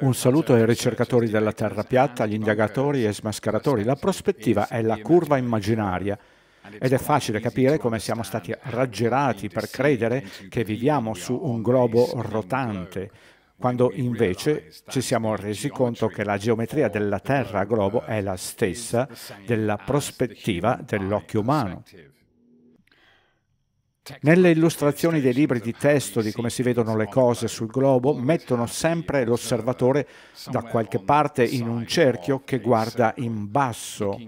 Un saluto ai ricercatori della terra piatta, agli indagatori e smascheratori. La prospettiva è la curva immaginaria ed è facile capire come siamo stati raggirati per credere che viviamo su un globo rotante, quando invece ci siamo resi conto che la geometria della Terra a globo è la stessa della prospettiva dell'occhio umano. Nelle illustrazioni dei libri di testo di come si vedono le cose sul globo mettono sempre l'osservatore da qualche parte in un cerchio che guarda in basso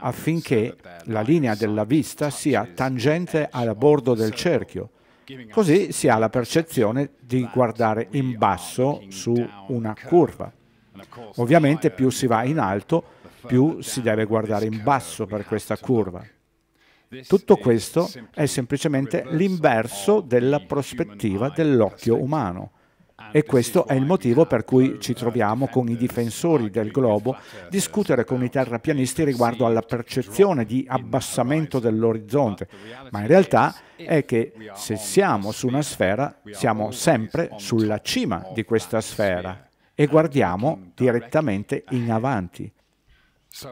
affinché la linea della vista sia tangente al bordo del cerchio. Così si ha la percezione di guardare in basso su una curva. Ovviamente più si va in alto, più si deve guardare in basso per questa curva. Tutto questo è semplicemente l'inverso della prospettiva dell'occhio umano. E questo è il motivo per cui ci eh, troviamo con i difensori del globo eh, discutere con i terrapianisti riguardo alla percezione di abbassamento dell'orizzonte, ma in realtà è che se siamo su una sfera siamo sempre sulla cima di questa sfera e guardiamo direttamente in eh, avanti.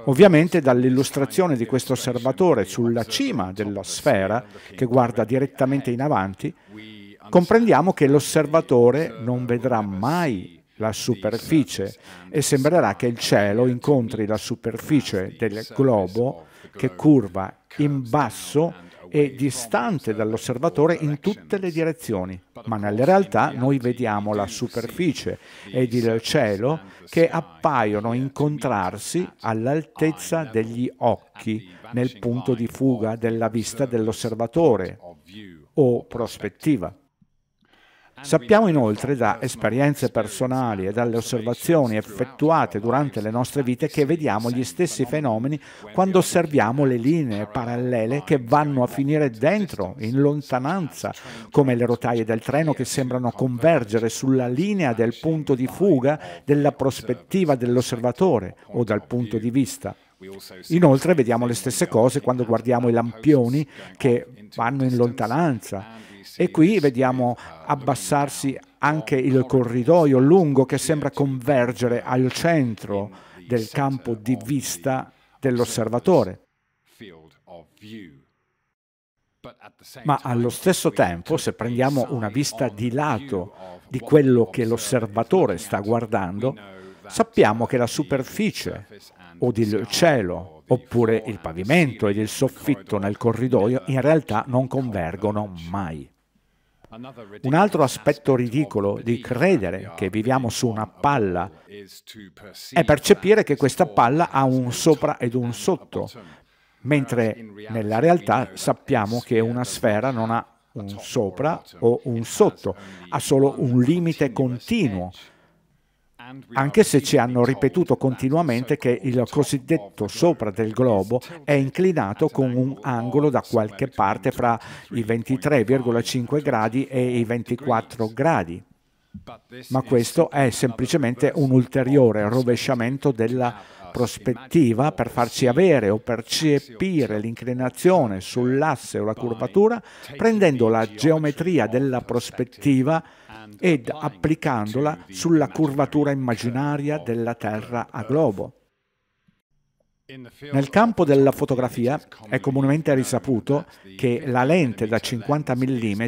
Ovviamente dall'illustrazione di questo osservatore sulla cima della sfera, che guarda direttamente in avanti, comprendiamo che l'osservatore non vedrà mai la superficie e sembrerà che il cielo incontri la superficie del globo che curva in basso e distante dall'osservatore in tutte le direzioni, ma nella realtà noi vediamo la superficie ed il cielo che appaiono incontrarsi all'altezza degli occhi nel punto di fuga della vista dell'osservatore o prospettiva. Sappiamo inoltre da esperienze personali e dalle osservazioni effettuate durante le nostre vite che vediamo gli stessi fenomeni quando osserviamo le linee parallele che vanno a finire dentro, in lontananza, come le rotaie del treno che sembrano convergere sulla linea del punto di fuga della prospettiva dell'osservatore o dal punto di vista. Inoltre vediamo le stesse cose quando guardiamo i lampioni che vanno in lontananza e qui vediamo abbassarsi anche il corridoio lungo che sembra convergere al centro del campo di vista dell'osservatore. Ma allo stesso tempo, se prendiamo una vista di lato di quello che l'osservatore sta guardando, sappiamo che la superficie o il cielo oppure il pavimento ed il soffitto nel corridoio in realtà non convergono mai. Un altro aspetto ridicolo di credere che viviamo su una palla è percepire che questa palla ha un sopra ed un sotto, mentre nella realtà sappiamo che una sfera non ha un sopra o un sotto, ha solo un limite continuo anche se ci hanno ripetuto continuamente che il cosiddetto sopra del globo è inclinato con un angolo da qualche parte fra i 23,5 gradi e i 24 gradi. Ma questo è semplicemente un ulteriore rovesciamento della prospettiva per farci avere o percepire l'inclinazione sull'asse o la curvatura, prendendo la geometria della prospettiva ed applicandola sulla curvatura immaginaria della Terra a globo. Nel campo della fotografia è comunemente risaputo che la lente da 50 mm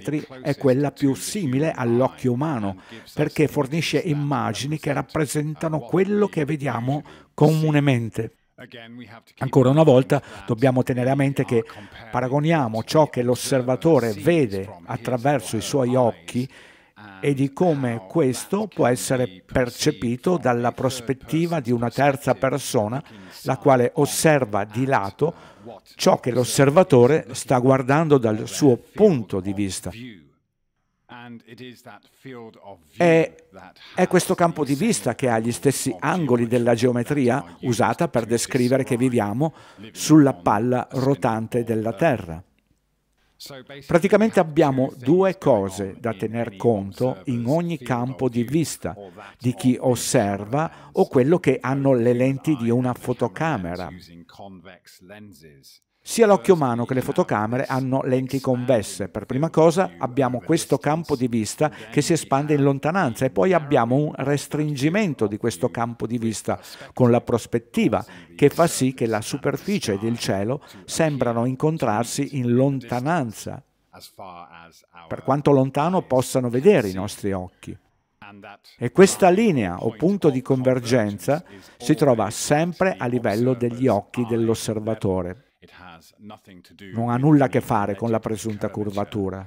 è quella più simile all'occhio umano perché fornisce immagini che rappresentano quello che vediamo comunemente. Ancora una volta dobbiamo tenere a mente che paragoniamo ciò che l'osservatore vede attraverso i suoi occhi e di come questo può essere percepito dalla prospettiva di una terza persona, la quale osserva di lato ciò che l'osservatore sta guardando dal suo punto di vista. E è questo campo di vista che ha gli stessi angoli della geometria usata per descrivere che viviamo sulla palla rotante della Terra. Praticamente abbiamo due cose da tener conto in ogni campo di vista di chi osserva o quello che hanno le lenti di una fotocamera. Sia l'occhio umano che le fotocamere hanno lenti convesse. Per prima cosa abbiamo questo campo di vista che si espande in lontananza e poi abbiamo un restringimento di questo campo di vista con la prospettiva che fa sì che la superficie del cielo sembrano incontrarsi in lontananza, per quanto lontano possano vedere i nostri occhi. E questa linea o punto di convergenza si trova sempre a livello degli occhi dell'osservatore non ha nulla a che fare con la presunta curvatura.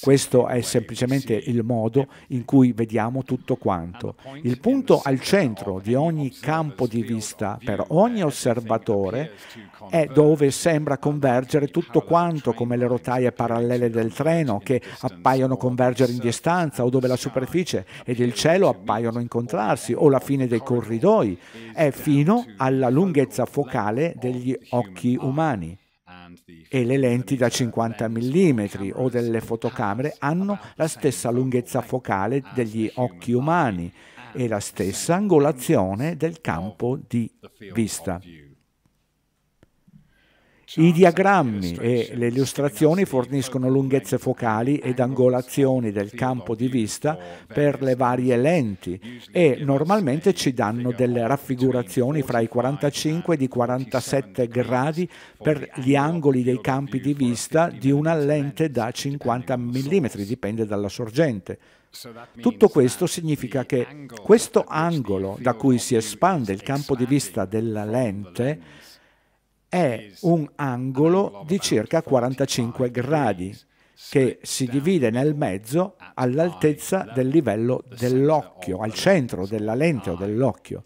Questo è semplicemente il modo in cui vediamo tutto quanto. Il punto al centro di ogni campo di vista per ogni osservatore è dove sembra convergere tutto quanto, come le rotaie parallele del treno che appaiono convergere in distanza o dove la superficie ed il cielo appaiono incontrarsi o la fine dei corridoi, è fino alla lunghezza focale degli occhi umani umani e le lenti da 50 mm o delle fotocamere hanno la stessa lunghezza focale degli occhi umani e la stessa angolazione del campo di vista. I diagrammi e le illustrazioni forniscono lunghezze focali ed angolazioni del campo di vista per le varie lenti e normalmente ci danno delle raffigurazioni fra i 45 e i 47 gradi per gli angoli dei campi di vista di una lente da 50 mm, dipende dalla sorgente. Tutto questo significa che questo angolo da cui si espande il campo di vista della lente è un angolo di circa 45 gradi che si divide nel mezzo all'altezza del livello dell'occhio, al centro della lente o dell'occhio.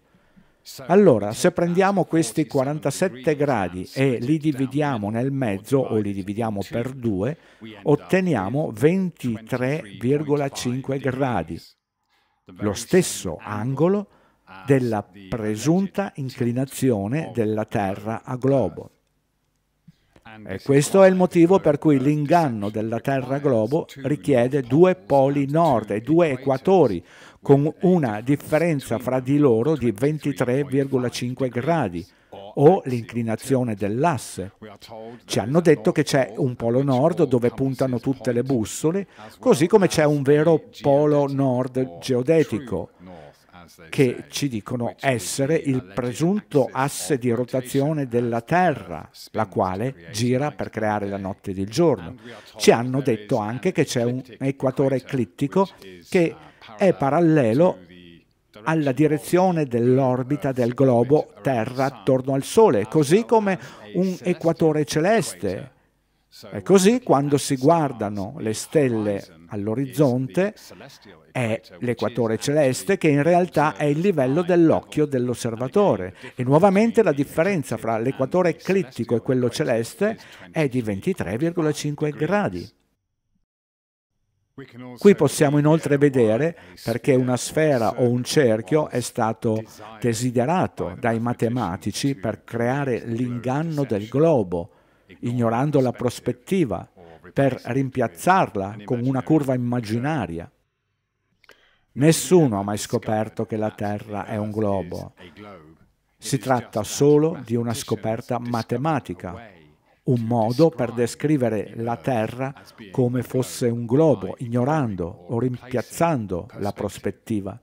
Allora, se prendiamo questi 47 gradi e li dividiamo nel mezzo o li dividiamo per due, otteniamo 23,5 gradi. Lo stesso angolo della presunta inclinazione della Terra a globo. Ah. Eh, e questo è il motivo per cui l'inganno della Terra a globo richiede due poli nord e due equatori, con eh, una differenza fra di loro cioè di 23,5 gradi o l'inclinazione dell'asse. Ci hanno detto che c'è un polo nord dove puntano tutte le bussole, così come c'è un vero polo nord geodetico che ci dicono essere il presunto asse di rotazione della Terra, la quale gira per creare la notte ed il giorno. Ci hanno detto anche che c'è un equatore eclittico che uh, è parallelo alla direzione dell'orbita del globo Terra attorno al Sole, così come un equatore celeste e così quando si guardano le stelle all'orizzonte è l'equatore celeste che in realtà è il livello dell'occhio dell'osservatore e nuovamente la differenza fra l'equatore eclittico e quello celeste è di 23,5 gradi. Qui possiamo inoltre vedere perché una sfera o un cerchio è stato desiderato dai matematici per creare l'inganno del globo, ignorando la prospettiva per rimpiazzarla con una curva immaginaria. Nessuno ha mai scoperto che la Terra è un globo. Si tratta solo di una scoperta matematica, un modo per descrivere la Terra come fosse un globo, ignorando o rimpiazzando la prospettiva.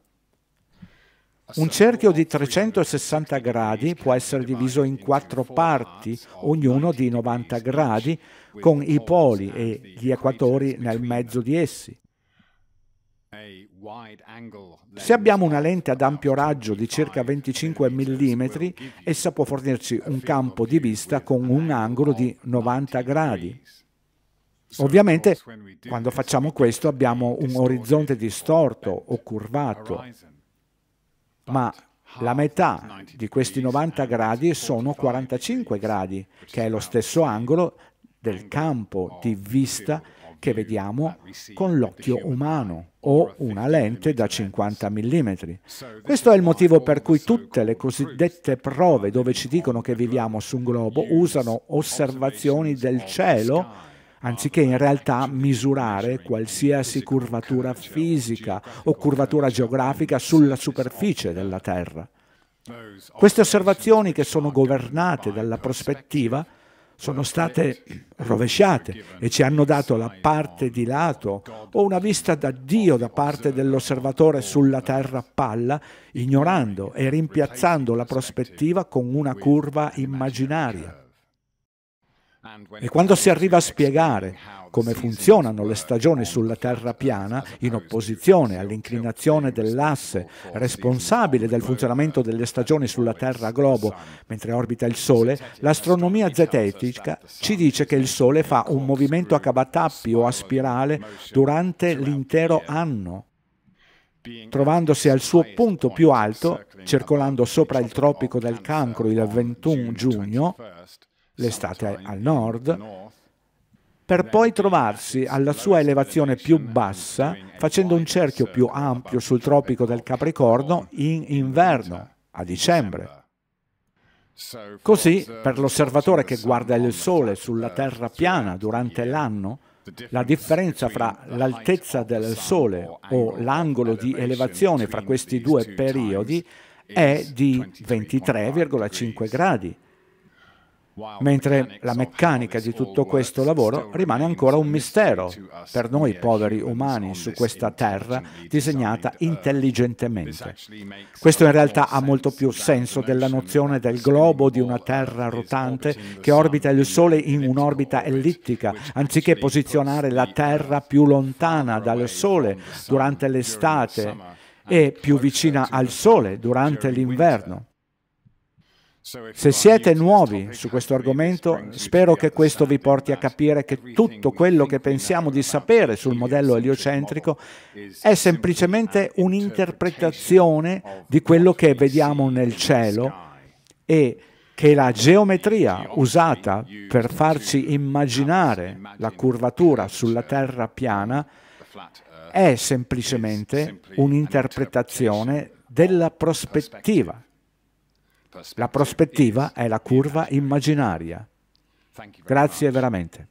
Un cerchio di 360 gradi può essere diviso in quattro parti, ognuno di 90 gradi, con i poli e gli equatori nel mezzo di essi. Se abbiamo una lente ad ampio raggio di circa 25 mm, essa può fornirci un campo di vista con un angolo di 90 gradi. Ovviamente, quando facciamo questo abbiamo un orizzonte distorto o curvato ma la metà di questi 90 gradi sono 45 gradi, che è lo stesso angolo del campo di vista che vediamo con l'occhio umano o una lente da 50 mm. Questo è il motivo per cui tutte le cosiddette prove dove ci dicono che viviamo su un globo usano osservazioni del cielo anziché in realtà misurare qualsiasi curvatura fisica o curvatura geografica sulla superficie della Terra. Queste osservazioni che sono governate dalla prospettiva sono state rovesciate e ci hanno dato la parte di lato o una vista da Dio da parte dell'osservatore sulla terra a palla, ignorando e rimpiazzando la prospettiva con una curva immaginaria. E quando si arriva a spiegare come funzionano le stagioni sulla terra piana, in opposizione all'inclinazione dell'asse responsabile del funzionamento delle stagioni sulla terra globo mentre orbita il Sole, l'astronomia zetetica ci dice che il Sole fa un movimento a cavatappi o a spirale durante l'intero anno trovandosi al suo punto più alto, circolando sopra il tropico del cancro il 21 giugno, l'estate al nord, per poi trovarsi alla sua elevazione più bassa facendo un cerchio più ampio sul tropico del Capricorno in inverno, a dicembre. Così, per l'osservatore che guarda il Sole sulla Terra piana durante l'anno, la differenza fra l'altezza del Sole o l'angolo di elevazione fra questi due periodi è di 23,5 gradi mentre la meccanica di tutto questo lavoro rimane ancora un mistero per noi poveri umani su questa terra disegnata intelligentemente. Questo in realtà ha molto più senso della nozione del globo di una terra rotante che orbita il Sole in un'orbita ellittica, anziché posizionare la Terra più lontana dal Sole durante l'estate e più vicina al Sole durante l'inverno. Se siete nuovi su questo argomento, spero che questo vi porti a capire che tutto quello che pensiamo di sapere sul modello eliocentrico è semplicemente un'interpretazione di quello che vediamo nel cielo e che la geometria usata per farci immaginare la curvatura sulla terra piana è semplicemente un'interpretazione della prospettiva la prospettiva è la curva immaginaria. Grazie veramente.